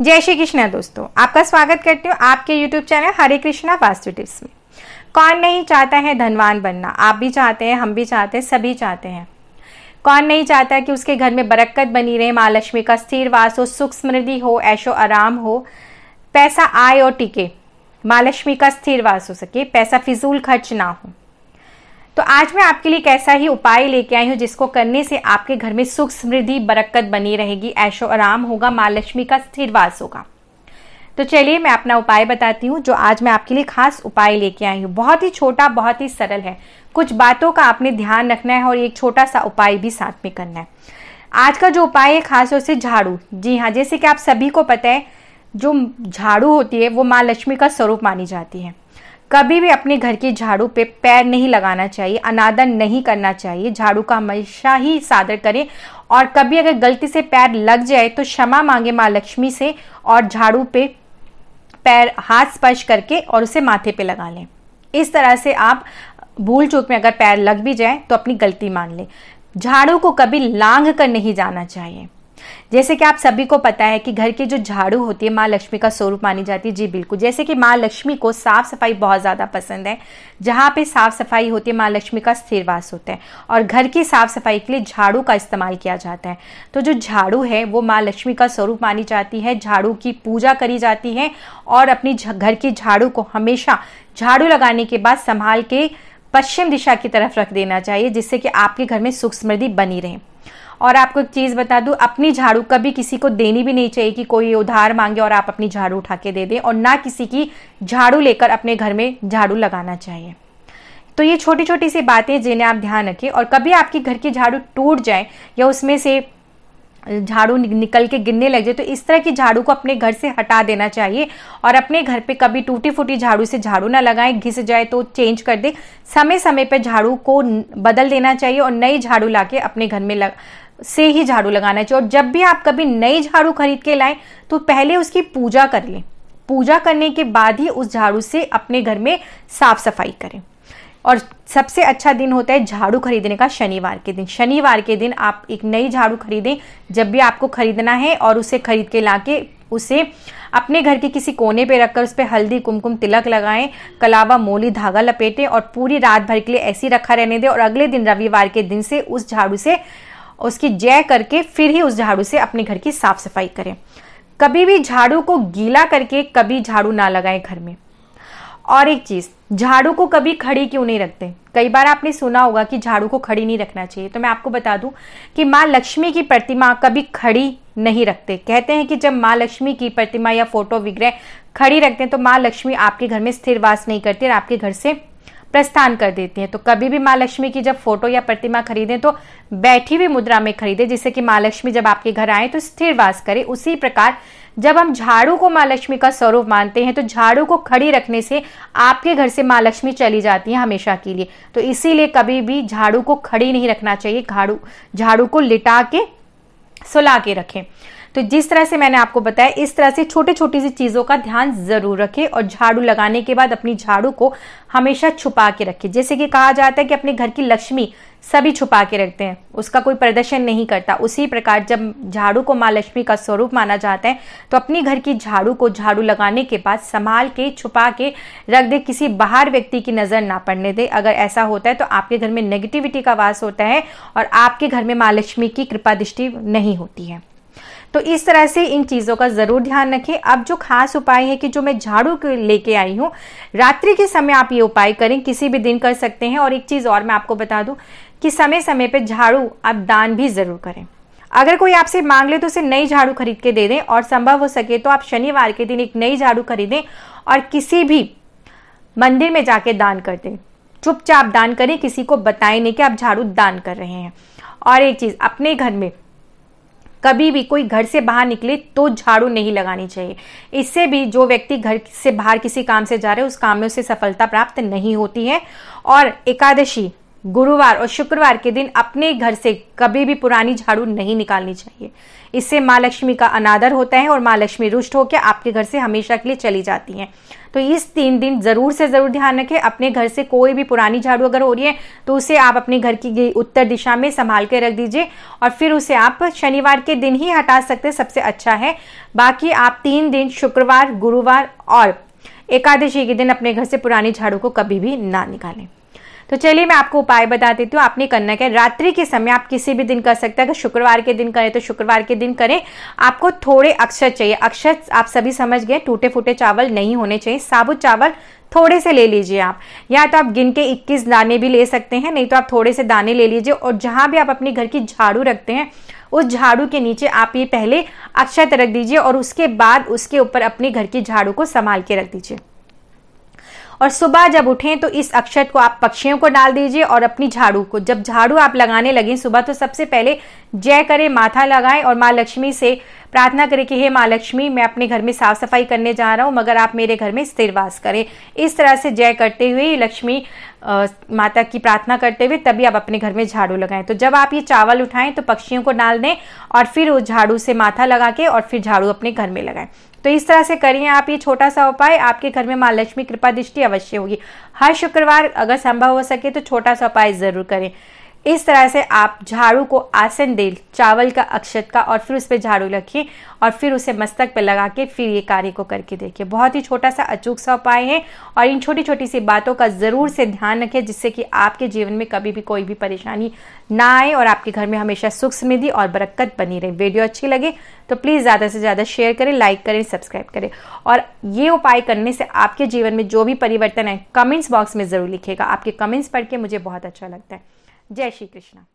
जय श्री कृष्णा दोस्तों आपका स्वागत करती हूँ आपके YouTube channel Hare Krishna Vastu tips में कौन नहीं चाहता है धनवान बनना आप भी चाहते हैं हम भी चाहते हैं सभी चाहते हैं कौन नहीं चाहता कि उसके घर में बरक्कत बनी रहे माँ लक्ष्मी का स्थिर वास हो सुख समृद्धि हो ऐशो आराम हो पैसा आए और टिके माँ लक्ष्मी का स्थिर वास हो सके पैसा फिजूल खर्च ना हो तो आज मैं आपके लिए एक ऐसा ही उपाय लेके आई हूँ जिसको करने से आपके घर में सुख समृद्धि बरकत बनी रहेगी ऐशो आराम होगा माँ लक्ष्मी का स्थिर वास होगा तो चलिए मैं अपना उपाय बताती हूँ जो आज मैं आपके लिए खास उपाय लेके आई हूँ बहुत ही छोटा बहुत ही सरल है कुछ बातों का आपने ध्यान रखना है और एक छोटा सा उपाय भी साथ में करना है आज का जो उपाय है खास तौर से झाड़ू जी हाँ जैसे कि आप सभी को पता है जो झाड़ू होती है वो माँ लक्ष्मी का स्वरूप मानी जाती है कभी भी अपने घर के झाड़ू पे पैर नहीं लगाना चाहिए अनादर नहीं करना चाहिए झाड़ू का हमेशा ही सादर करें और कभी अगर गलती से पैर लग जाए तो क्षमा मांगे माँ लक्ष्मी से और झाड़ू पे पैर हाथ स्पर्श करके और उसे माथे पे लगा लें इस तरह से आप भूल चूक में अगर पैर लग भी जाए तो अपनी गलती मान लें झाड़ू को कभी लांग कर नहीं जाना चाहिए जैसे कि आप सभी को पता है कि घर की जो झाड़ू होती है माँ लक्ष्मी का स्वरूप मानी जाती है जी बिल्कुल जैसे कि माँ लक्ष्मी को साफ सफाई बहुत ज़्यादा पसंद है जहां पे साफ सफाई होती है माँ लक्ष्मी का स्थिर वास होता है और घर की साफ सफाई के लिए झाड़ू का इस्तेमाल किया जाता है तो जो झाड़ू है वो माँ लक्ष्मी का स्वरूप मानी जाती है झाड़ू की पूजा करी जाती है और अपनी घर की झाड़ू को हमेशा झाड़ू लगाने के बाद संभाल के पश्चिम दिशा की तरफ रख देना चाहिए जिससे कि आपके घर में सुख समृद्धि बनी रहे और आपको एक चीज़ बता दू अपनी झाड़ू कभी किसी को देनी भी नहीं चाहिए कि कोई उधार मांगे और आप अपनी झाड़ू उठा के दे दें और ना किसी की झाड़ू लेकर अपने घर में झाड़ू लगाना चाहिए तो ये छोटी छोटी सी बातें जिन्हें आप ध्यान रखें और कभी आपके घर की झाड़ू टूट जाए या उसमें से झाड़ू निकल के गिरने लग जाए तो इस तरह की झाड़ू को अपने घर से हटा देना चाहिए और अपने घर पे कभी टूटी फूटी झाड़ू से झाड़ू ना लगाएं घिस जाए तो चेंज कर दे समय समय पर झाड़ू को बदल देना चाहिए और नई झाड़ू लाके अपने घर में लग से ही झाड़ू लगाना चाहिए और जब भी आप कभी नई झाड़ू खरीद के लाएं तो पहले उसकी पूजा कर लें पूजा करने के बाद ही उस झाड़ू से अपने घर में साफ सफाई करें और सबसे अच्छा दिन होता है झाड़ू खरीदने का शनिवार के दिन शनिवार के दिन आप एक नई झाड़ू खरीदें जब भी आपको खरीदना है और उसे खरीद के ला के उसे अपने घर के किसी कोने पे रखकर उस पर हल्दी कुमकुम तिलक लगाएं कलावा मोली धागा लपेटें और पूरी रात भर के लिए ऐसी रखा रहने दें और अगले दिन रविवार के दिन से उस झाड़ू से उसकी जय करके फिर ही उस झाड़ू से अपने घर की साफ सफाई करें कभी भी झाड़ू को गीला करके कभी झाड़ू ना लगाएं घर में और एक चीज़ झाड़ू को कभी खड़ी क्यों नहीं रखते कई बार आपने सुना होगा कि झाड़ू को खड़ी नहीं रखना चाहिए तो मैं आपको बता दूं कि माँ लक्ष्मी की प्रतिमा कभी खड़ी नहीं रखते कहते हैं कि जब माँ लक्ष्मी की प्रतिमा या फोटो विग्रह खड़ी रखते हैं तो माँ लक्ष्मी आपके घर में स्थिर वास नहीं करती और आपके घर से प्रस्थान कर देती हैं तो कभी भी माँ लक्ष्मी की जब फोटो या प्रतिमा खरीदें तो बैठी हुई मुद्रा में खरीदें जिससे कि माँ लक्ष्मी जब आपके घर आए तो स्थिर वास करें उसी प्रकार जब हम झाड़ू को माँ लक्ष्मी का स्वरूप मानते हैं तो झाड़ू को खड़ी रखने से आपके घर से माँ लक्ष्मी चली जाती है हमेशा के लिए तो इसीलिए कभी भी झाड़ू को खड़ी नहीं रखना चाहिए झाड़ू झाड़ू को लिटा के सुला के रखें तो जिस तरह से मैंने आपको बताया इस तरह से छोटे छोटी सी चीज़ों का ध्यान ज़रूर रखें और झाड़ू लगाने के बाद अपनी झाड़ू को हमेशा छुपा के रखें जैसे कि कहा जाता है कि अपने घर की लक्ष्मी सभी छुपा के रखते हैं उसका कोई प्रदर्शन नहीं करता उसी प्रकार जब झाड़ू को माँ लक्ष्मी का स्वरूप माना जाता है तो अपने घर की झाड़ू को झाड़ू लगाने के बाद संभाल के छुपा के रख दे किसी बाहर व्यक्ति की नज़र ना पड़ने दे अगर ऐसा होता है तो आपके घर में नेगेटिविटी का वास होता है और आपके घर में माँ लक्ष्मी की कृपा दृष्टि नहीं होती है तो इस तरह से इन चीज़ों का ज़रूर ध्यान रखें अब जो खास उपाय है कि जो मैं झाड़ू लेके आई हूं रात्रि के समय आप ये उपाय करें किसी भी दिन कर सकते हैं और एक चीज़ और मैं आपको बता दू कि समय समय पर झाड़ू आप दान भी ज़रूर करें अगर कोई आपसे मांग ले तो उसे नई झाड़ू खरीद के दे दें और संभव हो सके तो आप शनिवार के दिन एक नई झाड़ू खरीदें और किसी भी मंदिर में जाके दान कर दें चुपचाप दान करें किसी को बताएं नहीं कि आप झाड़ू दान कर रहे हैं और एक चीज़ अपने घर में कभी भी कोई घर से बाहर निकले तो झाड़ू नहीं लगानी चाहिए इससे भी जो व्यक्ति घर से बाहर किसी काम से जा रहे हैं उस काम में उसे सफलता प्राप्त नहीं होती है और एकादशी गुरुवार और शुक्रवार के दिन अपने घर से कभी भी पुरानी झाड़ू नहीं निकालनी चाहिए इससे माँ लक्ष्मी का अनादर होता है और माँ लक्ष्मी रुष्ट होकर आपके घर से हमेशा के लिए चली जाती हैं तो इस तीन दिन ज़रूर से ज़रूर ध्यान रखें अपने घर से कोई भी पुरानी झाड़ू अगर हो रही है तो उसे आप अपने घर की उत्तर दिशा में संभाल के रख दीजिए और फिर उसे आप शनिवार के दिन ही हटा सकते सबसे अच्छा है बाकी आप तीन दिन शुक्रवार गुरुवार और एकादशी के दिन अपने घर से पुरानी झाड़ू को कभी भी ना निकालें तो चलिए मैं आपको उपाय बता देती हूँ आपने करना क्या रात्रि के समय आप किसी भी दिन कर सकते हैं अगर शुक्रवार के दिन करें तो शुक्रवार के दिन करें आपको थोड़े अक्षत चाहिए अक्षत आप सभी समझ गए टूटे फूटे चावल नहीं होने चाहिए साबुत चावल थोड़े से ले लीजिए आप या तो आप गिन के 21 दाने भी ले सकते हैं नहीं तो आप थोड़े से दाने ले लीजिए और जहाँ भी आप अपने घर की झाड़ू रखते हैं उस झाड़ू के नीचे आप ये पहले अक्षत रख दीजिए और उसके बाद उसके ऊपर अपने घर की झाड़ू को संभाल के रख दीजिए और सुबह जब उठें तो इस अक्षत को आप पक्षियों को डाल दीजिए और अपनी झाड़ू को जब झाड़ू आप लगाने लगें सुबह तो सबसे पहले जय करें माथा लगाएं और माँ लक्ष्मी से प्रार्थना करें कि हे माँ लक्ष्मी मैं अपने घर में साफ सफाई करने जा रहा हूँ मगर आप मेरे घर में स्थिर वास करें इस तरह से जय करते हुए लक्ष्मी आ, माता की प्रार्थना करते हुए तभी आप अपने घर में झाड़ू लगाएं तो जब आप ये चावल उठाएं तो पक्षियों को डाल दें और फिर उस झाड़ू से माथा लगा के और फिर झाड़ू अपने घर में लगाएं तो इस तरह से करिए आप ये छोटा सा उपाय आपके घर में माँ लक्ष्मी कृपा दृष्टि अवश्य होगी हर शुक्रवार अगर संभव हो सके तो छोटा सा उपाय जरूर करें इस तरह से आप झाड़ू को आसन दे चावल का अक्षत का और फिर उस पर झाड़ू रखिए और फिर उसे मस्तक पर लगा के फिर ये कार्य को करके देखिए बहुत ही छोटा सा अचूक सा उपाय है और इन छोटी छोटी सी बातों का ज़रूर से ध्यान रखें जिससे कि आपके जीवन में कभी भी कोई भी परेशानी ना आए और आपके घर में हमेशा सुख समृद्धि और बरक्कत बनी रहे वीडियो अच्छी लगे तो प्लीज़ ज़्यादा से ज़्यादा शेयर करें लाइक करें सब्सक्राइब करें और ये उपाय करने से आपके जीवन में जो भी परिवर्तन है कमेंट्स बॉक्स में ज़रूर लिखेगा आपके कमेंट्स पढ़ के मुझे बहुत अच्छा लगता है जय श्री कृष्णा